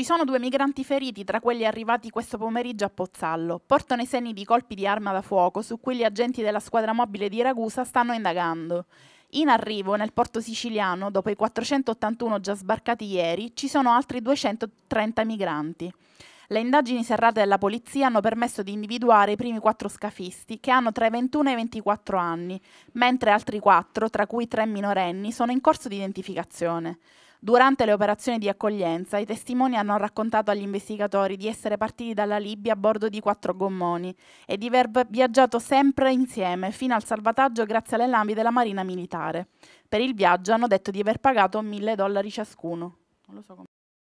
Ci sono due migranti feriti tra quelli arrivati questo pomeriggio a Pozzallo. Portano i segni di colpi di arma da fuoco su cui gli agenti della squadra mobile di Ragusa stanno indagando. In arrivo nel porto siciliano, dopo i 481 già sbarcati ieri, ci sono altri 230 migranti. Le indagini serrate della polizia hanno permesso di individuare i primi quattro scafisti, che hanno tra i 21 e i 24 anni, mentre altri quattro, tra cui tre minorenni, sono in corso di identificazione. Durante le operazioni di accoglienza, i testimoni hanno raccontato agli investigatori di essere partiti dalla Libia a bordo di quattro gommoni e di aver viaggiato sempre insieme fino al salvataggio grazie alle navi della Marina Militare. Per il viaggio hanno detto di aver pagato mille dollari ciascuno. Non lo so